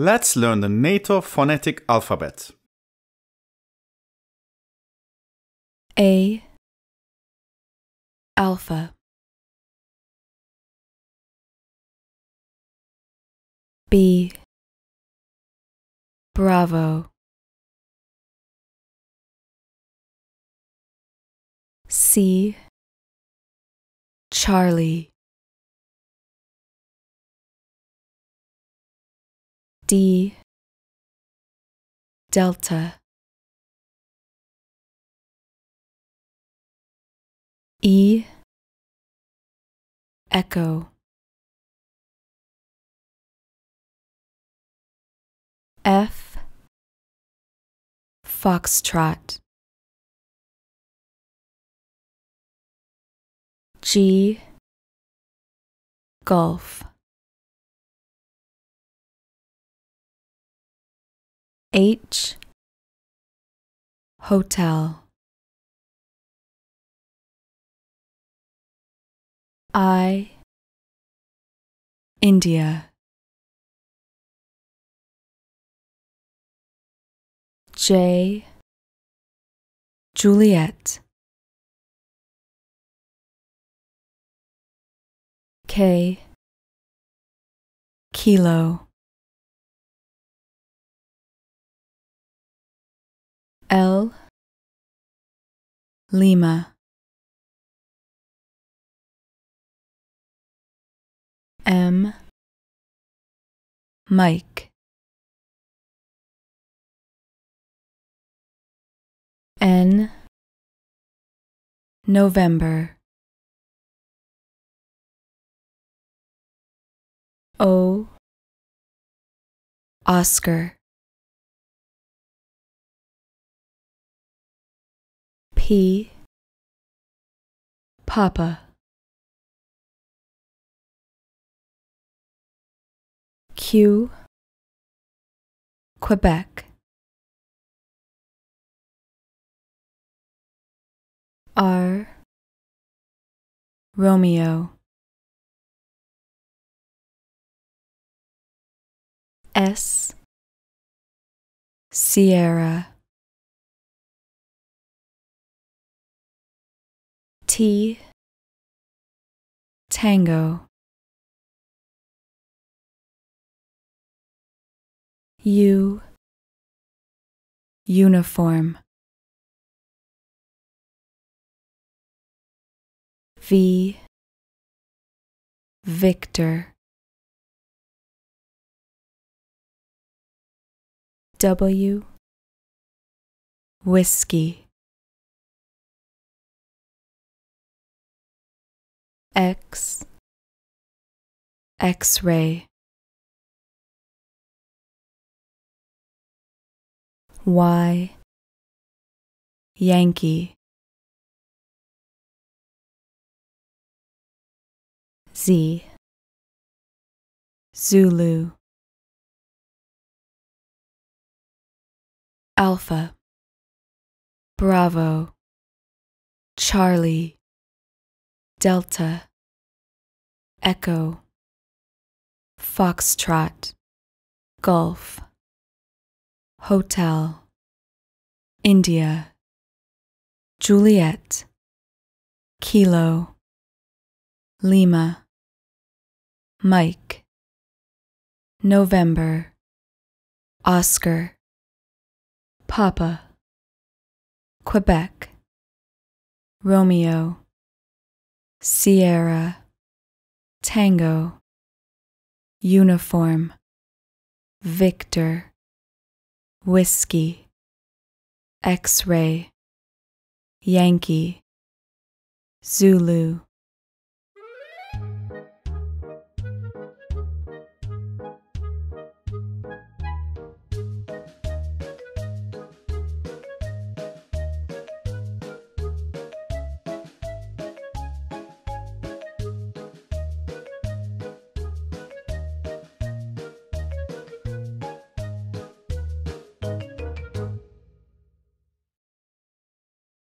Let's learn the NATO phonetic alphabet. A Alpha B Bravo C Charlie D Delta E Echo F Foxtrot G Golf H Hotel I India J Juliet K Kilo L Lima M Mike N November O Oscar P. Papa. Q. Quebec. R. Romeo. S. Sierra. T Tango U Uniform V Victor W Whiskey X X-ray Y Yankee Z Zulu Alpha Bravo Charlie Delta, Echo, Foxtrot, Golf, Hotel, India, Juliet, Kilo, Lima, Mike, November, Oscar, Papa, Quebec, Romeo. Sierra, Tango, Uniform, Victor, Whiskey, X ray, Yankee, Zulu,